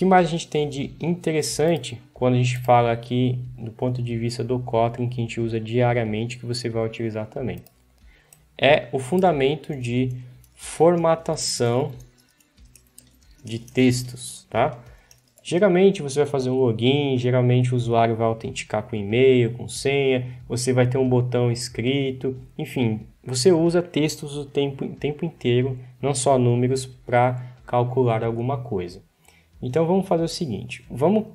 que mais a gente tem de interessante quando a gente fala aqui do ponto de vista do Kotlin que a gente usa diariamente, que você vai utilizar também? É o fundamento de formatação de textos, tá? Geralmente você vai fazer um login, geralmente o usuário vai autenticar com e-mail, com senha, você vai ter um botão escrito, enfim, você usa textos o tempo, tempo inteiro, não só números, para calcular alguma coisa. Então vamos fazer o seguinte: vamos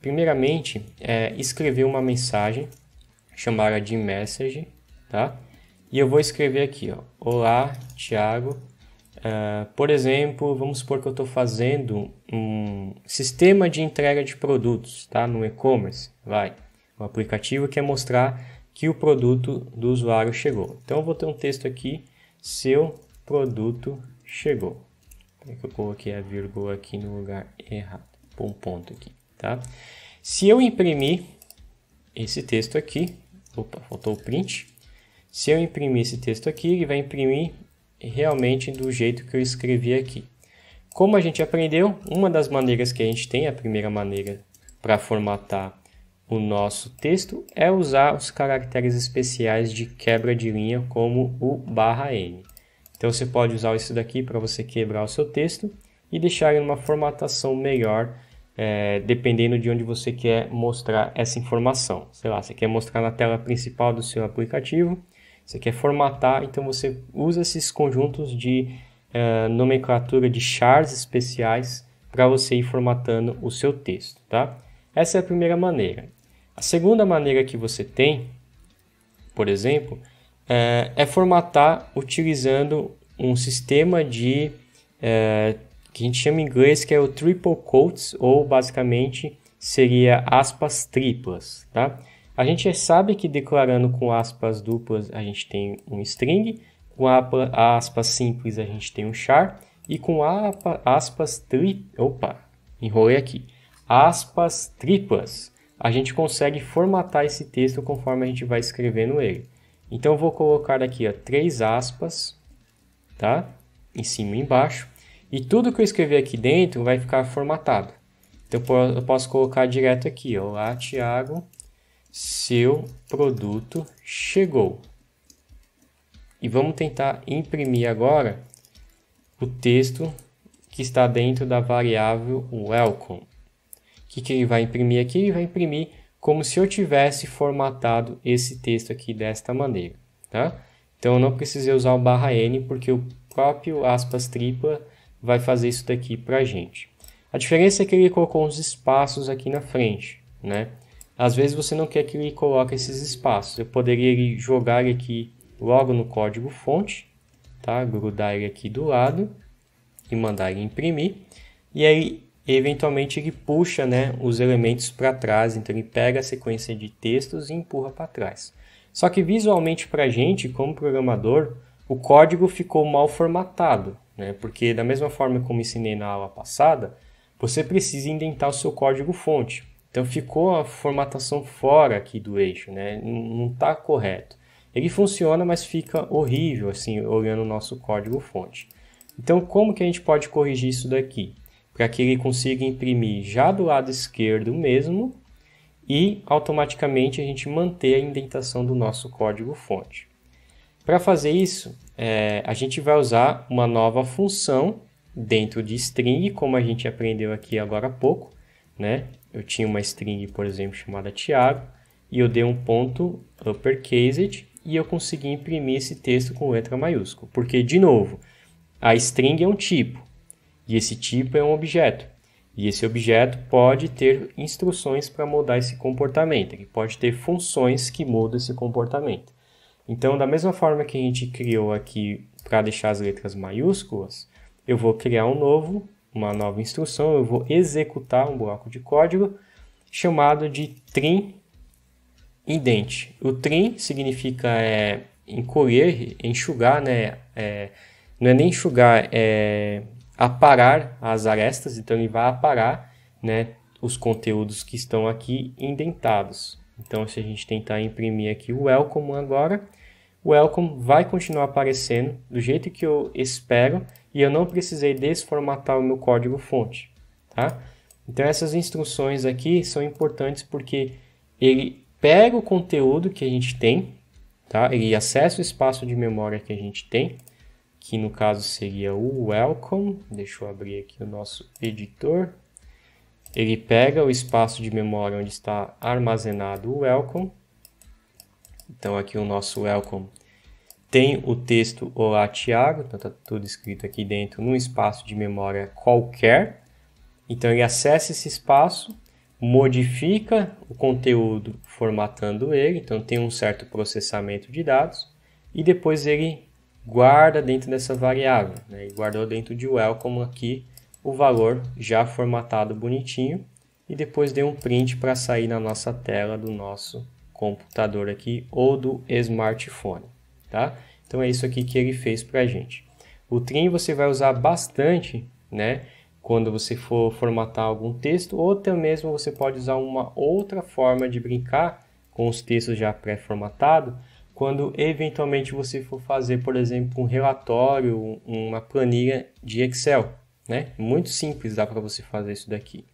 primeiramente é, escrever uma mensagem, chamada de message, tá? E eu vou escrever aqui, ó, olá, Thiago. Uh, por exemplo, vamos supor que eu estou fazendo um sistema de entrega de produtos, tá? No e-commerce, vai, um aplicativo que é mostrar que o produto do usuário chegou. Então eu vou ter um texto aqui, seu produto chegou. É que eu coloquei a vírgula aqui no lugar errado. Põe um ponto aqui, tá? Se eu imprimir esse texto aqui, opa, faltou o print. Se eu imprimir esse texto aqui, ele vai imprimir realmente do jeito que eu escrevi aqui. Como a gente aprendeu, uma das maneiras que a gente tem, a primeira maneira para formatar o nosso texto é usar os caracteres especiais de quebra de linha como o barra N. Então você pode usar esse daqui para você quebrar o seu texto e deixar em uma formatação melhor, é, dependendo de onde você quer mostrar essa informação. Sei lá, você quer mostrar na tela principal do seu aplicativo, você quer formatar, então você usa esses conjuntos de é, nomenclatura de chars especiais para você ir formatando o seu texto, tá? Essa é a primeira maneira. A segunda maneira que você tem, por exemplo, é, é formatar utilizando um sistema de é, que a gente chama em inglês que é o triple quotes ou basicamente seria aspas triplas, tá? A gente sabe que declarando com aspas duplas a gente tem um string, com aspas simples a gente tem um char e com aspas tri, opa, enrolei aqui, aspas triplas a gente consegue formatar esse texto conforme a gente vai escrevendo ele. Então eu vou colocar aqui ó, três aspas, tá? Em cima e embaixo. E tudo que eu escrever aqui dentro vai ficar formatado. Então eu posso colocar direto aqui, ó, lá Tiago, seu produto chegou. E vamos tentar imprimir agora o texto que está dentro da variável welcome. O que, que ele vai imprimir aqui? Ele vai imprimir como se eu tivesse formatado esse texto aqui desta maneira, tá? Então eu não precisei usar o barra n porque o próprio aspas tripla vai fazer isso daqui para a gente. A diferença é que ele colocou uns espaços aqui na frente, né? Às vezes você não quer que ele coloque esses espaços. Eu poderia jogar ele aqui logo no código fonte, tá? Grudar ele aqui do lado e mandar ele imprimir. E aí e eventualmente ele puxa né, os elementos para trás, então ele pega a sequência de textos e empurra para trás. Só que visualmente para a gente, como programador, o código ficou mal formatado, né? porque da mesma forma como ensinei na aula passada, você precisa indentar o seu código fonte. Então ficou a formatação fora aqui do eixo, né? não está correto. Ele funciona, mas fica horrível assim olhando o nosso código fonte. Então como que a gente pode corrigir isso daqui? para que ele consiga imprimir já do lado esquerdo mesmo e automaticamente a gente manter a indentação do nosso código-fonte. Para fazer isso, é, a gente vai usar uma nova função dentro de string, como a gente aprendeu aqui agora há pouco. Né? Eu tinha uma string, por exemplo, chamada Tiago, e eu dei um ponto uppercased e eu consegui imprimir esse texto com letra maiúscula. Porque, de novo, a string é um tipo, e esse tipo é um objeto. E esse objeto pode ter instruções para mudar esse comportamento, ele pode ter funções que mudam esse comportamento. Então, da mesma forma que a gente criou aqui para deixar as letras maiúsculas, eu vou criar um novo, uma nova instrução, eu vou executar um bloco de código chamado de trim indent. O trim significa é, encolher, enxugar, né? É, não é nem enxugar, é aparar as arestas, então ele vai aparar né, os conteúdos que estão aqui indentados. Então, se a gente tentar imprimir aqui o welcome agora, o welcome vai continuar aparecendo do jeito que eu espero e eu não precisei desformatar o meu código fonte, tá? Então, essas instruções aqui são importantes porque ele pega o conteúdo que a gente tem, tá? Ele acessa o espaço de memória que a gente tem, que no caso seria o welcome. Deixa eu abrir aqui o nosso editor. Ele pega o espaço de memória onde está armazenado o welcome. Então aqui o nosso welcome tem o texto Olá Tiago, então está tudo escrito aqui dentro num espaço de memória qualquer. Então ele acessa esse espaço, modifica o conteúdo formatando ele, então tem um certo processamento de dados e depois ele guarda dentro dessa variável né? e guardou dentro de welcome aqui o valor já formatado bonitinho e depois deu um print para sair na nossa tela do nosso computador aqui ou do smartphone, tá? Então é isso aqui que ele fez para a gente. O trim você vai usar bastante, né? Quando você for formatar algum texto ou até mesmo você pode usar uma outra forma de brincar com os textos já pré-formatados, quando eventualmente você for fazer, por exemplo, um relatório, uma planilha de Excel, né? Muito simples dá para você fazer isso daqui.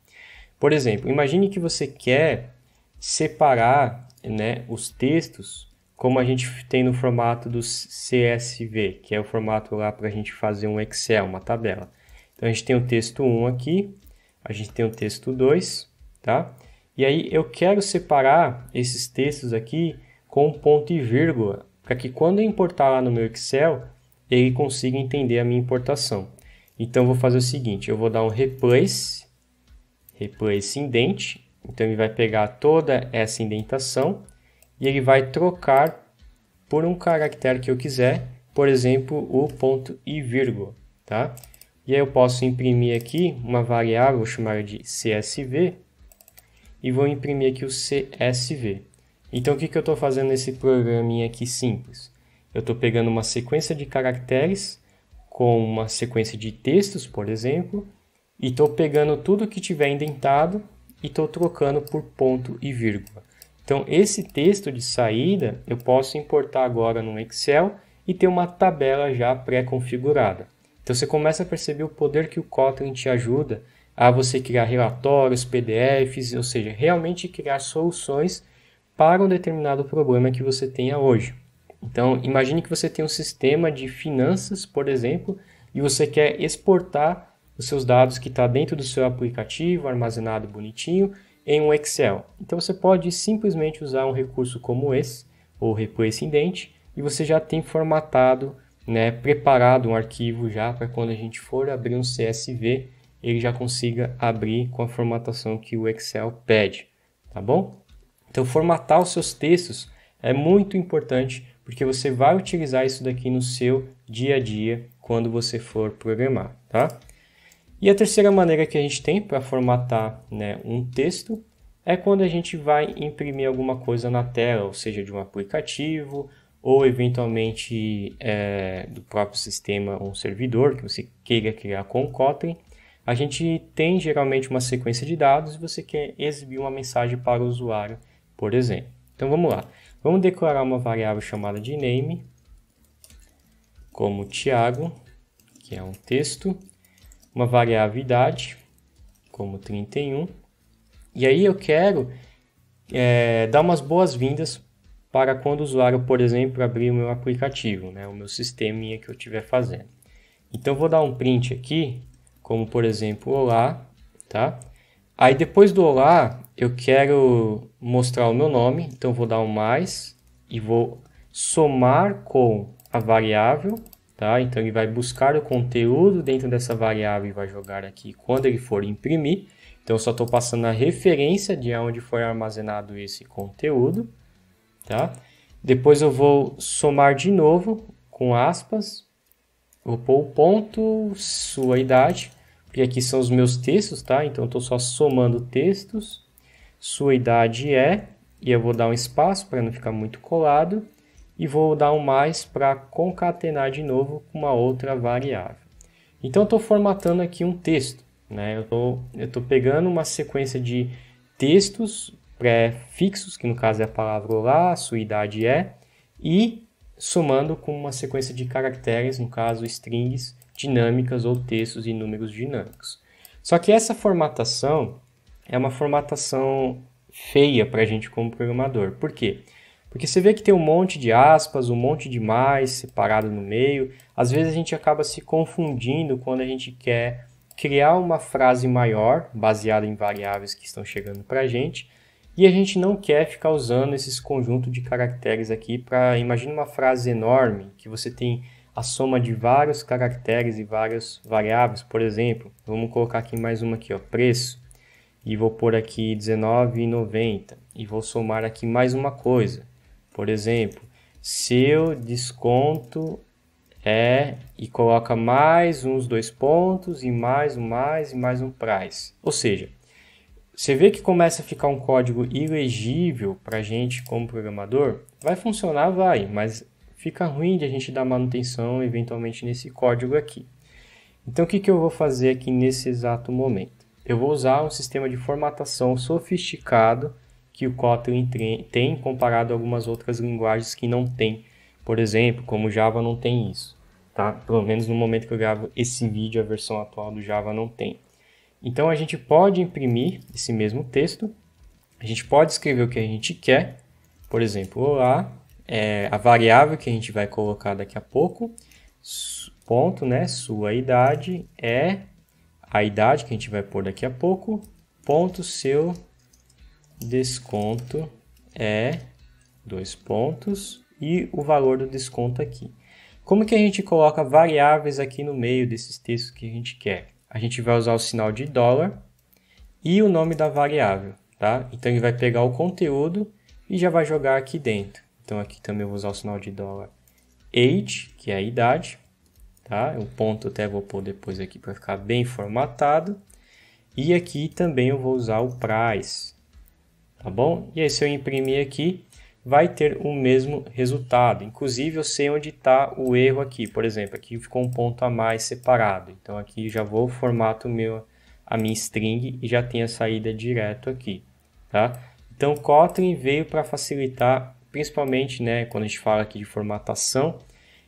Por exemplo, imagine que você quer separar, né, os textos como a gente tem no formato do CSV, que é o formato lá para a gente fazer um Excel, uma tabela. Então a gente tem o texto 1 aqui, a gente tem o texto 2, tá? E aí eu quero separar esses textos aqui com ponto e vírgula, para que quando eu importar lá no meu Excel, ele consiga entender a minha importação. Então, vou fazer o seguinte, eu vou dar um replace, replace indent, então ele vai pegar toda essa indentação e ele vai trocar por um caractere que eu quiser, por exemplo, o ponto e vírgula, tá? E aí eu posso imprimir aqui uma variável, vou chamar de CSV, e vou imprimir aqui o CSV. Então o que, que eu estou fazendo nesse programinha aqui simples? Eu estou pegando uma sequência de caracteres com uma sequência de textos, por exemplo, e estou pegando tudo que tiver indentado e estou trocando por ponto e vírgula. Então esse texto de saída eu posso importar agora no Excel e ter uma tabela já pré-configurada. Então você começa a perceber o poder que o Kotlin te ajuda a você criar relatórios, PDFs, ou seja, realmente criar soluções para um determinado problema que você tenha hoje. Então, imagine que você tem um sistema de finanças, por exemplo, e você quer exportar os seus dados que está dentro do seu aplicativo, armazenado bonitinho, em um Excel. Então, você pode simplesmente usar um recurso como esse, ou Replace e você já tem formatado, né, preparado um arquivo já para quando a gente for abrir um CSV, ele já consiga abrir com a formatação que o Excel pede, tá bom? Então, formatar os seus textos é muito importante porque você vai utilizar isso daqui no seu dia a dia quando você for programar, tá? E a terceira maneira que a gente tem para formatar né, um texto é quando a gente vai imprimir alguma coisa na tela, ou seja, de um aplicativo ou eventualmente é, do próprio sistema um servidor que você queira criar com o Kotlin. A gente tem geralmente uma sequência de dados e você quer exibir uma mensagem para o usuário por exemplo. Então vamos lá. Vamos declarar uma variável chamada de name, como Tiago, que é um texto, uma variável idade, como 31. E aí eu quero é, dar umas boas-vindas para quando o usuário, por exemplo, abrir o meu aplicativo, né, o meu sisteminha que eu estiver fazendo. Então vou dar um print aqui, como por exemplo, olá, tá? Aí depois do olá, eu quero mostrar o meu nome, então vou dar um mais e vou somar com a variável, tá? Então ele vai buscar o conteúdo dentro dessa variável e vai jogar aqui quando ele for imprimir. Então eu só estou passando a referência de onde foi armazenado esse conteúdo, tá? Depois eu vou somar de novo com aspas, vou pôr o ponto, sua idade, porque aqui são os meus textos, tá? Então eu estou só somando textos sua idade é, e eu vou dar um espaço para não ficar muito colado, e vou dar um mais para concatenar de novo com uma outra variável. Então, estou formatando aqui um texto. Né? Eu estou pegando uma sequência de textos pré-fixos, que no caso é a palavra olá, sua idade é, e somando com uma sequência de caracteres, no caso strings dinâmicas ou textos e números dinâmicos. Só que essa formatação é uma formatação feia para a gente como programador. Por quê? Porque você vê que tem um monte de aspas, um monte de mais separado no meio. Às vezes a gente acaba se confundindo quando a gente quer criar uma frase maior, baseada em variáveis que estão chegando para a gente, e a gente não quer ficar usando esses conjunto de caracteres aqui para. Imagina uma frase enorme que você tem a soma de vários caracteres e várias variáveis, por exemplo. Vamos colocar aqui mais uma aqui, ó, preço e vou pôr aqui 19,90 e vou somar aqui mais uma coisa. Por exemplo, seu desconto é e coloca mais uns dois pontos e mais um mais e mais um price. Ou seja, você vê que começa a ficar um código ilegível para a gente como programador, vai funcionar, vai, mas fica ruim de a gente dar manutenção eventualmente nesse código aqui. Então o que, que eu vou fazer aqui nesse exato momento? eu vou usar um sistema de formatação sofisticado que o Kotlin tem comparado a algumas outras linguagens que não tem. Por exemplo, como Java não tem isso, tá? Pelo menos no momento que eu gravo esse vídeo, a versão atual do Java não tem. Então a gente pode imprimir esse mesmo texto, a gente pode escrever o que a gente quer, por exemplo, olá, é a variável que a gente vai colocar daqui a pouco, ponto, né? Sua idade é a idade que a gente vai pôr daqui a pouco, ponto seu desconto é dois pontos e o valor do desconto aqui. Como que a gente coloca variáveis aqui no meio desses textos que a gente quer? A gente vai usar o sinal de dólar e o nome da variável, tá? Então ele vai pegar o conteúdo e já vai jogar aqui dentro. Então aqui também eu vou usar o sinal de dólar age, que é a idade, tá? Um ponto até vou pôr depois aqui para ficar bem formatado. E aqui também eu vou usar o price, tá bom? E aí se eu imprimir aqui, vai ter o mesmo resultado. Inclusive eu sei onde está o erro aqui, por exemplo, aqui ficou um ponto a mais separado. Então aqui já vou formato meu, a minha string e já tem a saída direto aqui, tá? Então Kotlin veio para facilitar, principalmente, né, quando a gente fala aqui de formatação,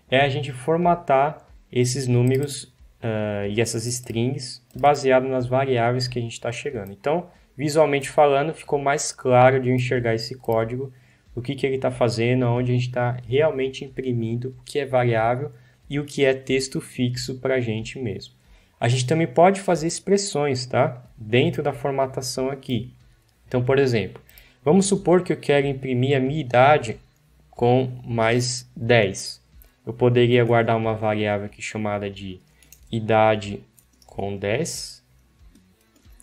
é a gente formatar esses números uh, e essas strings baseado nas variáveis que a gente está chegando. Então, visualmente falando, ficou mais claro de enxergar esse código, o que, que ele está fazendo, onde a gente está realmente imprimindo o que é variável e o que é texto fixo para a gente mesmo. A gente também pode fazer expressões, tá? Dentro da formatação aqui. Então, por exemplo, vamos supor que eu quero imprimir a minha idade com mais 10 eu poderia guardar uma variável aqui chamada de idade com 10,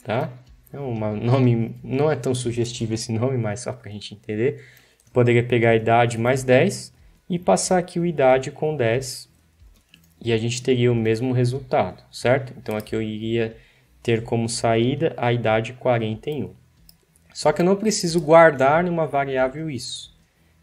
tá? É um nome, não é tão sugestivo esse nome, mas só para a gente entender. Eu poderia pegar idade mais 10 e passar aqui o idade com 10 e a gente teria o mesmo resultado, certo? Então aqui eu iria ter como saída a idade 41. Só que eu não preciso guardar numa variável isso.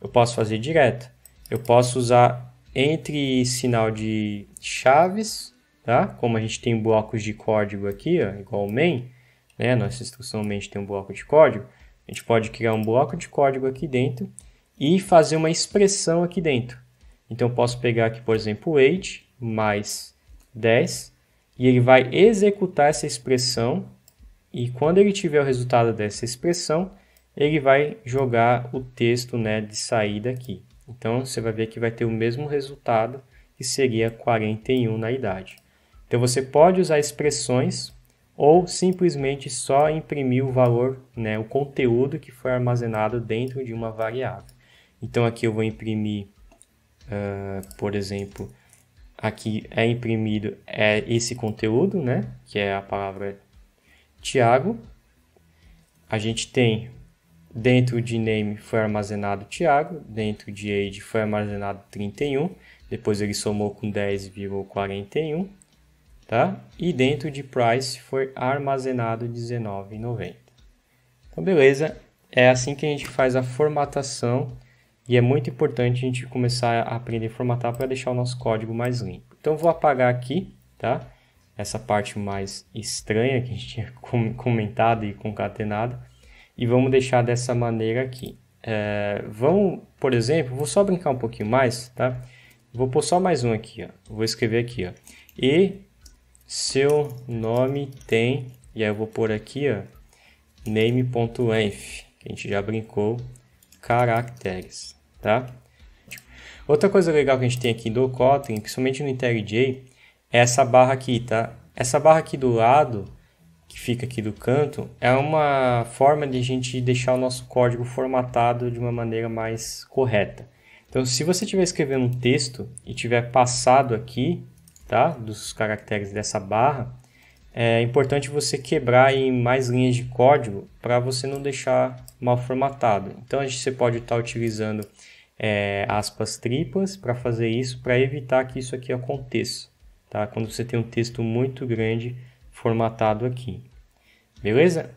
Eu posso fazer direto. Eu posso usar entre sinal de chaves, tá? Como a gente tem blocos de código aqui, ó, igual o main, né? Nossa instrução main tem um bloco de código. A gente pode criar um bloco de código aqui dentro e fazer uma expressão aqui dentro. Então, eu posso pegar aqui, por exemplo, weight mais 10 e ele vai executar essa expressão e quando ele tiver o resultado dessa expressão, ele vai jogar o texto né, de saída aqui. Então você vai ver que vai ter o mesmo resultado, que seria 41 na idade. Então você pode usar expressões ou simplesmente só imprimir o valor, né, o conteúdo que foi armazenado dentro de uma variável. Então aqui eu vou imprimir, uh, por exemplo, aqui é imprimido é esse conteúdo, né, que é a palavra Tiago. A gente tem Dentro de name foi armazenado Tiago, dentro de age foi armazenado 31, depois ele somou com 10 41, tá? E dentro de price foi armazenado 19,90. Então beleza, é assim que a gente faz a formatação e é muito importante a gente começar a aprender a formatar para deixar o nosso código mais limpo. Então vou apagar aqui, tá? Essa parte mais estranha que a gente tinha comentado e concatenado e vamos deixar dessa maneira aqui. É, vamos, por exemplo, vou só brincar um pouquinho mais, tá? Vou pôr só mais um aqui, ó. Vou escrever aqui, ó. E seu nome tem, e aí eu vou pôr aqui, ó, name.env, que a gente já brincou, caracteres, tá? Outra coisa legal que a gente tem aqui do Kotlin, principalmente no IntelliJ, é essa barra aqui, tá? Essa barra aqui do lado, que fica aqui do canto, é uma forma de a gente deixar o nosso código formatado de uma maneira mais correta. Então, se você estiver escrevendo um texto e tiver passado aqui, tá, dos caracteres dessa barra, é importante você quebrar em mais linhas de código para você não deixar mal formatado. Então, você pode estar tá utilizando é, aspas triplas para fazer isso, para evitar que isso aqui aconteça. Tá? Quando você tem um texto muito grande, formatado aqui. Beleza?